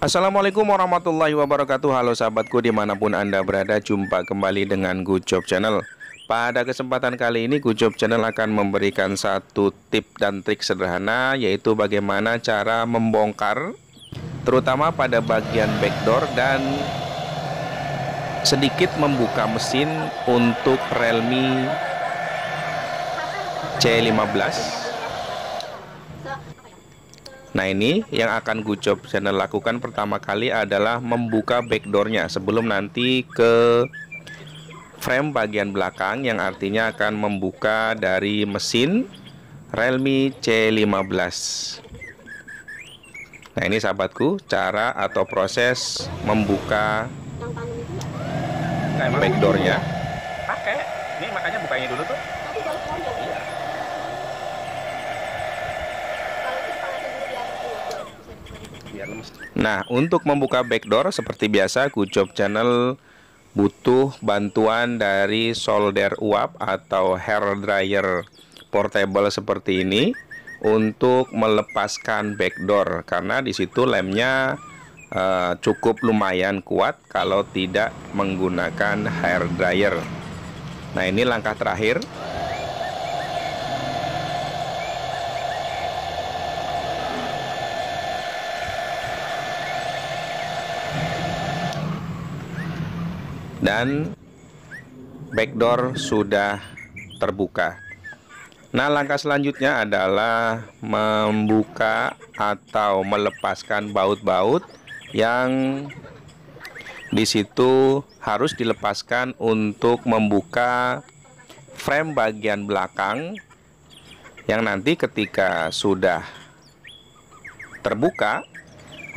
Assalamualaikum warahmatullahi wabarakatuh Halo sahabatku dimanapun anda berada Jumpa kembali dengan Gujob Channel Pada kesempatan kali ini Gujob Channel akan memberikan satu tip dan trik sederhana Yaitu bagaimana cara membongkar Terutama pada bagian backdoor dan Sedikit membuka mesin untuk Realme C15 Nah ini yang akan Gucob Channel lakukan pertama kali adalah membuka backdoornya sebelum nanti ke frame bagian belakang yang artinya akan membuka dari mesin Realme C15 Nah ini sahabatku cara atau proses membuka backdoornya Pakai, ini makanya bukanya dulu tuh Nah, untuk membuka backdoor seperti biasa Kujob Channel butuh bantuan dari solder uap atau hair dryer portable seperti ini untuk melepaskan backdoor karena di situ lemnya uh, cukup lumayan kuat kalau tidak menggunakan hair dryer. Nah, ini langkah terakhir dan backdoor sudah terbuka Nah, langkah selanjutnya adalah membuka atau melepaskan baut-baut yang di situ harus dilepaskan untuk membuka frame bagian belakang yang nanti ketika sudah terbuka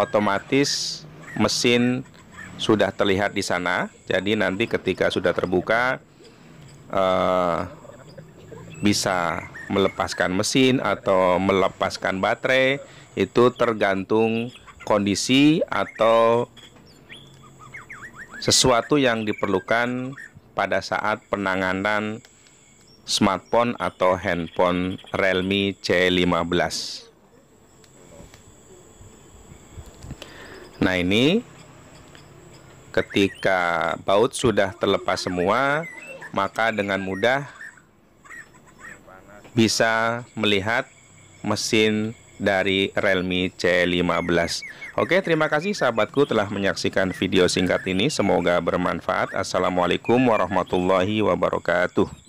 otomatis mesin sudah terlihat di sana. Jadi nanti ketika sudah terbuka eh, bisa melepaskan mesin atau melepaskan baterai itu tergantung kondisi atau sesuatu yang diperlukan pada saat penanganan smartphone atau handphone Realme C15. Nah, ini Ketika baut sudah terlepas semua, maka dengan mudah bisa melihat mesin dari Realme C15. Oke, terima kasih sahabatku telah menyaksikan video singkat ini. Semoga bermanfaat. Assalamualaikum warahmatullahi wabarakatuh.